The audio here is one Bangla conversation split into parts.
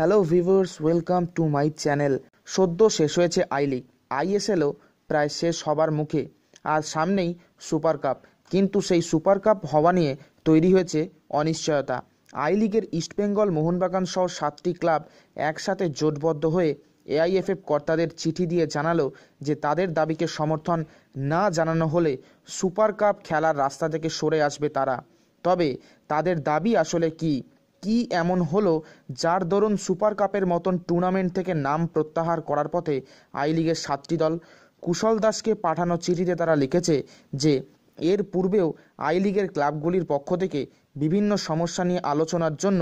hello viewers welcome to my channel সদ্য শেষ হয়েছে আই লিগ আইএসএলও প্রায় শেষ হবার মুখে আর সামনেই সুপার কাপ কিন্তু সেই সুপার কাপ হওয়া নিয়ে তৈরি হয়েছে অনিশ্চয়তা আই লিগের ইস্টবেঙ্গল মোহনবাগান সহ সাতটি ক্লাব একসাথে জোটবদ্ধ হয়ে এআইএফএফ কর্তাদের চিঠি দিয়ে জানালো যে তাদের দাবিকে সমর্থন না জানানো হলে সুপার কাপ খেলার রাস্তা থেকে সরে আসবে তারা তবে তাদের দাবি আসলে কী কি এমন হলো যার দরুন সুপার কাপের মতন টুর্নামেন্ট থেকে নাম প্রত্যাহার করার পথে আই লিগের সাতটি দল কুশল দাসকে পাঠানো চিঠিতে তারা লিখেছে যে এর পূর্বেও আই লিগের ক্লাবগুলির পক্ষ থেকে বিভিন্ন সমস্যা নিয়ে আলোচনার জন্য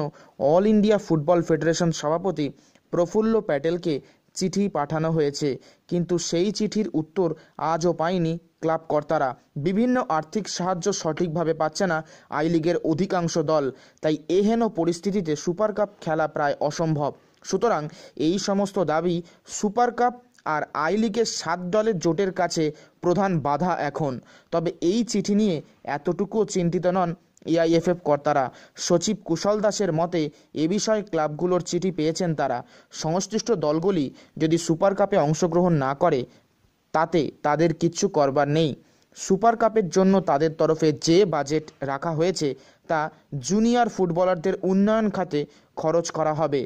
অল ইন্ডিয়া ফুটবল ফেডারেশন সভাপতি প্রফুল্ল প্যাটেলকে চিঠি পাঠানো হয়েছে কিন্তু সেই চিঠির উত্তর আজও পায়নি ক্লাব কর্তারা বিভিন্ন আর্থিক সাহায্য সঠিকভাবে পাচ্ছে না আই লিগের অধিকাংশ দল তাই এহেন পরিস্থিতিতে সুপার কাপ খেলা প্রায় অসম্ভব সুতরাং এই সমস্ত দাবি সুপার কাপ আর আই লিগের সাত দলের জোটের কাছে প্রধান বাধা এখন তবে এই চিঠি নিয়ে এতটুকুও চিন্তিত নন ইআইএফএফ কর্তারা সচিব কুশল দাসের মতে এ বিষয়ে ক্লাবগুলোর চিঠি পেয়েছেন তারা সংশ্লিষ্ট দলগুলি যদি সুপার কাপে অংশগ্রহণ না করে তাতে তাদের কিচ্ছু করবার নেই সুপার কাপের জন্য তাদের তরফে যে বাজেট রাখা হয়েছে তা জুনিয়র ফুটবলারদের উন্নয়ন খাতে খরচ করা হবে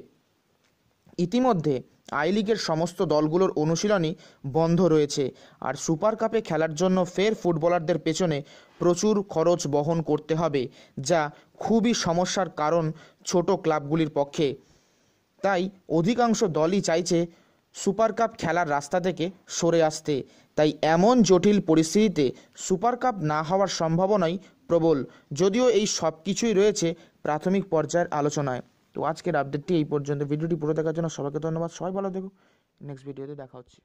ইতিমধ্যে আই লিগের সমস্ত দলগুলোর অনুশীলনই বন্ধ রয়েছে আর সুপার কাপে খেলার জন্য ফের ফুটবলারদের পেছনে প্রচুর খরচ বহন করতে হবে যা খুবই সমস্যার কারণ ছোট ক্লাবগুলির পক্ষে তাই অধিকাংশ দলই চাইছে সুপার কাপ খেলার রাস্তা থেকে সরে আসতে তাই এমন জটিল পরিস্থিতিতে সুপার কাপ না হওয়ার সম্ভাবনাই প্রবল যদিও এই সব কিছুই রয়েছে প্রাথমিক পর্যায়ের আলোচনায় তো আজকের আপডেটটি এই পর্যন্ত ভিডিওটি পুরো দেখার জন্য সবাইকে ধন্যবাদ সবাই ভালো দেখো নেক্সট ভিডিওতে দেখা হচ্ছে